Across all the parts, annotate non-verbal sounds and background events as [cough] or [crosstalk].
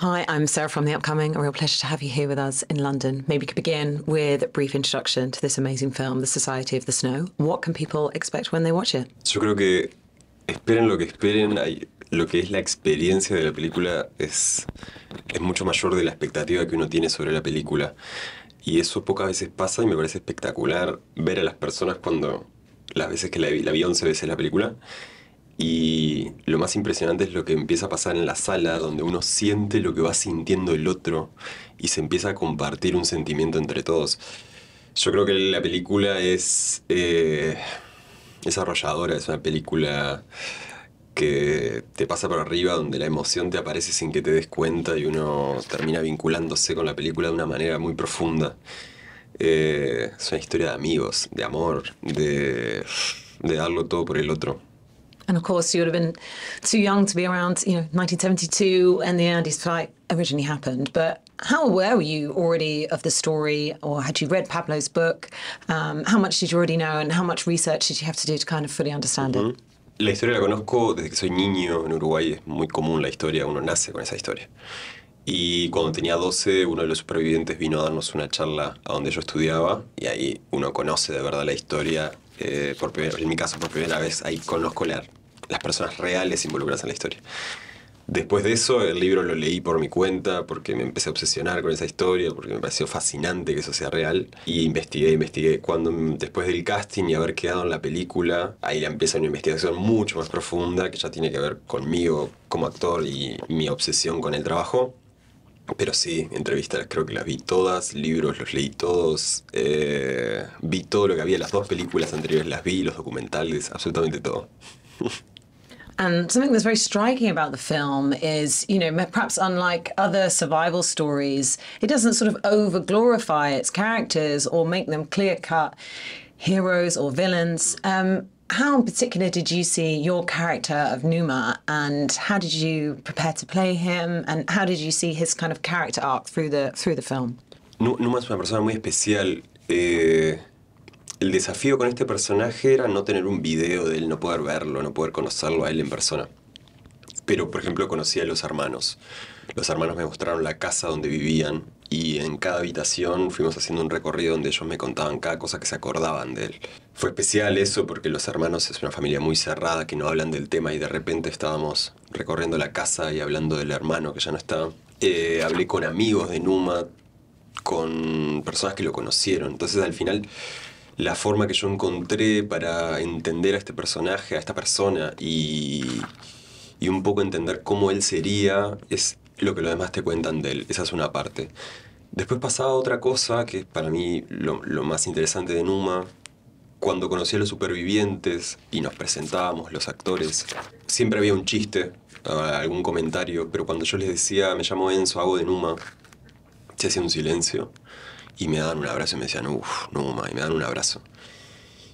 Hi, I'm Sarah from The Upcoming. A real pleasure to have you here with us in London. Maybe we could begin with a brief introduction to this amazing film, The Society of the Snow. What can people expect when they watch it? Yo creo que esperen lo que esperen. Lo que es la experiencia de la película es, mucho mayor de la expectativa que uno tiene sobre la película. Y eso pocas veces pasa y me parece espectacular ver a las personas cuando las veces que la vi, la vi 11 veces la película y lo más impresionante es lo que empieza a pasar en la sala, donde uno siente lo que va sintiendo el otro y se empieza a compartir un sentimiento entre todos. Yo creo que la película es, eh, es arrolladora, es una película que te pasa por arriba, donde la emoción te aparece sin que te des cuenta y uno termina vinculándose con la película de una manera muy profunda. Eh, es una historia de amigos, de amor, de, de darlo todo por el otro. And of course, you would have been too young to be around, you know, 1972 and the Andes fight originally happened. But how aware were you already of the story, or had you read Pablo's book? Um, how much did you already know, and how much research did you have to do to kind of fully understand it? La historia la conozco desde que soy niño en Uruguay, es muy común la historia, uno nace con esa historia. Y cuando tenía 12, uno de los supervivientes vino a darnos una charla a donde yo estudiaba y ahí uno conoce de verdad la historia. Eh, por primera, en mi caso, por primera vez, ahí conozco la, las personas reales involucradas en la historia. Después de eso, el libro lo leí por mi cuenta porque me empecé a obsesionar con esa historia, porque me pareció fascinante que eso sea real. Y investigué, investigué. Cuando después del casting y haber quedado en la película, ahí empieza una investigación mucho más profunda que ya tiene que ver conmigo como actor y mi obsesión con el trabajo. Pero sí, entrevistas creo que las vi todas, libros los leí todos, eh, vi todo lo que había, las dos películas anteriores las vi, los documentales, absolutamente todo. [laughs] And something that's very striking about the film is, you know, perhaps unlike other survival stories, it doesn't sort of over glorify its characters or make them clear cut heroes or villains. Um, how in particular did you see your character of Numa and how did you prepare to play him and how did you see his kind of character arc through the through the film? Numa es una persona muy especial. Eh... el desafío con este personaje era no tener un video de él, no poder verlo, no poder conocerlo a él en persona. Pero, por ejemplo, conocí a los hermanos. Los hermanos me mostraron la casa donde vivían y en cada habitación fuimos haciendo un recorrido donde ellos me contaban cada cosa que se acordaban de él. Fue especial eso porque los hermanos es una familia muy cerrada que no hablan del tema y de repente estábamos recorriendo la casa y hablando del hermano que ya no está. Eh, hablé con amigos de Numa, con personas que lo conocieron. Entonces al final la forma que yo encontré para entender a este personaje, a esta persona y, un poco entender cómo él sería, es lo que los demás te cuentan de él. Esa es una parte. Después pasaba otra cosa, que es para mí lo, lo más interesante de Numa, cuando conocí a los supervivientes y nos presentábamos los actores, siempre había un chiste, algún comentario, pero cuando yo les decía, me llamo Enzo, hago de Numa, se hacía un silencio y me dan un abrazo y me decían, uff, Numa, y me dan un abrazo.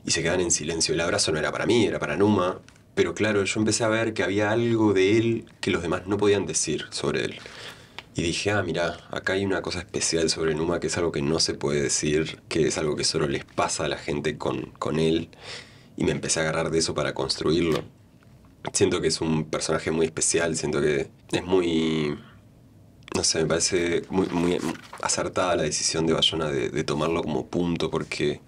Y se quedan en silencio. El abrazo no era para mí, era para Numa, pero claro, yo empecé a ver que había algo de él que los demás no podían decir sobre él. Y dije, ah, mira, acá hay una cosa especial sobre Numa que es algo que no se puede decir, que es algo que solo les pasa a la gente con, con él. Y me empecé a agarrar de eso para construirlo. Siento que es un personaje muy especial, siento que es muy no sé, me parece muy, acertada la decisión de Bayona de, tomarlo como punto porque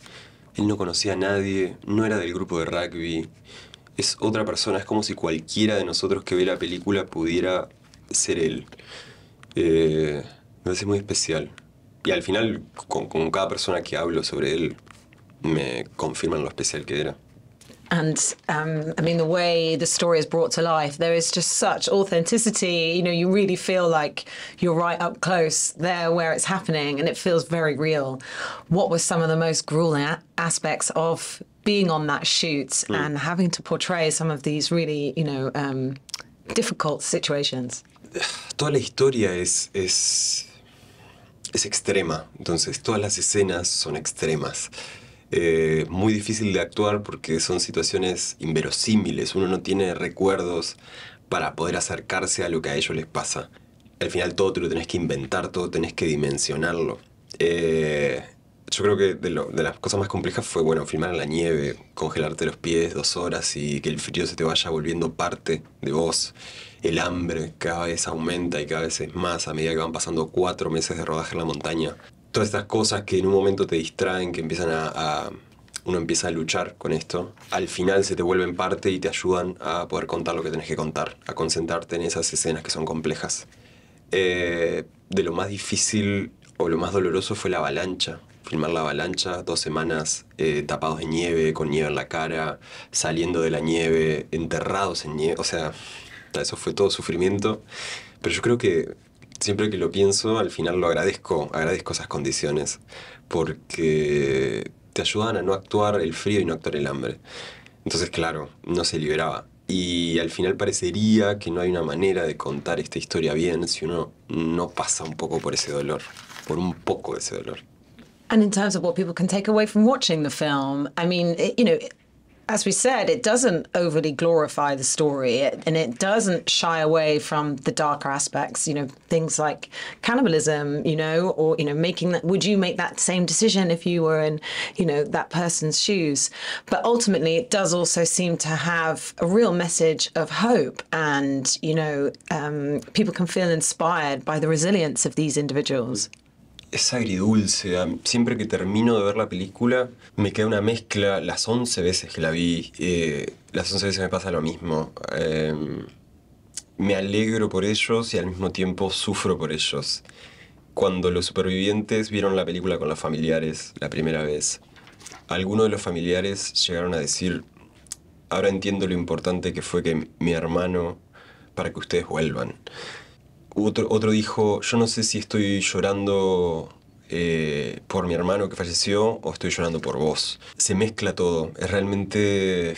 él no conocía a nadie, no era del grupo de rugby, es otra persona, es como si cualquiera de nosotros que ve la película pudiera ser él. Eh, me parece muy especial. Y al final, con cada persona que hablo sobre él, me confirman lo especial que era. and um, I mean the way the story is brought to life, there is just such authenticity. You know, you really feel like you're right up close there where it's happening, and it feels very real. What were some of the most grueling aspects of being on that shoot mm. and having to portray some of these really, you know, um, difficult situations? [sighs] Toda la historia es, es es extrema, entonces todas las escenas son extremas. Es eh, muy difícil de actuar porque son situaciones inverosímiles, uno no tiene recuerdos para poder acercarse a lo que a ellos les pasa. Al final todo te lo tenés que inventar, todo tenés que dimensionarlo. Eh, yo creo que de, de, las cosas más complejas fue, bueno, filmar en la nieve, congelarte los pies dos horas y que el frío se te vaya volviendo parte de vos. El hambre cada vez aumenta y cada vez es más a medida que van pasando cuatro meses de rodaje en la montaña todas estas cosas que en un momento te distraen, que empiezan a, uno empieza a luchar con esto, al final se te vuelven parte y te ayudan a poder contar lo que tenés que contar, a concentrarte en esas escenas que son complejas. Eh, de lo más difícil o lo más doloroso fue la avalancha. Filmar la avalancha, dos semanas eh, tapados de nieve, con nieve en la cara, saliendo de la nieve, enterrados en nieve. O sea, eso fue todo sufrimiento. Pero yo creo que siempre que lo pienso, al final lo agradezco, agradezco esas condiciones, porque te ayudan a no actuar el frío y no actuar el hambre. Entonces, claro, no se liberaba. Y al final parecería que no hay una manera de contar esta historia bien si uno no pasa un poco por ese dolor, por un poco de ese dolor. And in terms of what people can take away from watching the film, I mean, you know, as we said, it doesn't overly glorify the story and it doesn't shy away from the darker aspects, you know, things like cannibalism, you know, or, you know, making that, would you make that same decision if you were in, you know, that person's shoes? But ultimately, it does also seem to have a real message of hope and, you know, um, people can feel inspired by the resilience of these individuals. es agridulce. Siempre que termino de ver la película, me queda una mezcla. Las 11 veces que la vi, eh, las 11 veces me pasa lo mismo. Em, me alegro por ellos y al mismo tiempo sufro por ellos. Cuando los supervivientes vieron la película con los familiares la primera vez, algunos de los familiares llegaron a decir, ahora entiendo lo importante que fue que mi hermano para que ustedes vuelvan. Otro, dijo, yo no sé si estoy llorando eh, por mi hermano que falleció o estoy llorando por vos. Se mezcla todo, es realmente...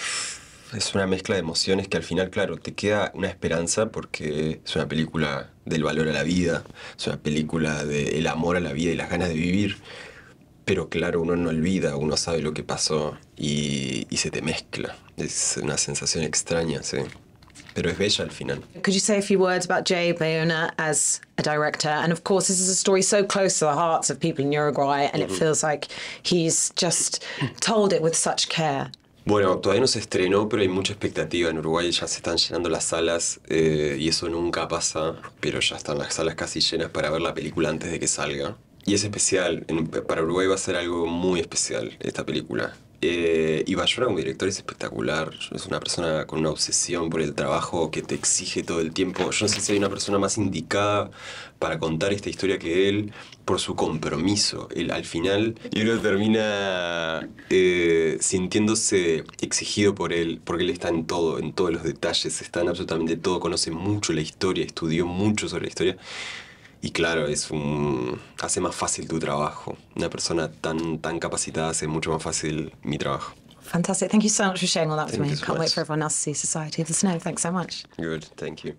Es una mezcla de emociones que al final, claro, te queda una esperanza porque es una película del valor a la vida, es una película del amor a la vida y las ganas de vivir. Pero claro, uno no olvida, uno sabe lo que pasó y, y se te mezcla. Es una sensación extraña, sí pero es bella al final. Could you say a few words about Jay Bayona as a director? And of course, this is a story so close to the hearts of people in Uruguay, and it feels like he's just told it with such care. Bueno, todavía no se estrenó, pero hay mucha expectativa en Uruguay, ya se están llenando las salas eh, y eso nunca pasa, pero ya están las salas casi llenas para ver la película antes de que salga. Y es especial, en, para Uruguay va a ser algo muy especial esta película. Eh, y Bayona un director es espectacular. Es una persona con una obsesión por el trabajo que te exige todo el tiempo. Yo no sé si hay una persona más indicada para contar esta historia que él por su compromiso. Él, al final, y uno termina eh, sintiéndose exigido por él, porque él está en todo, en todos los detalles, está en absolutamente todo, conoce mucho la historia, estudió mucho sobre la historia. Y claro, es hace más fácil tu trabajo. Una persona tan, tan capacitada hace mucho más fácil mi trabajo. Fantastic. Thank you so much for sharing all that with me. Can't wait for everyone else to see Society of the Snow. Thanks so much. Good. Thank you.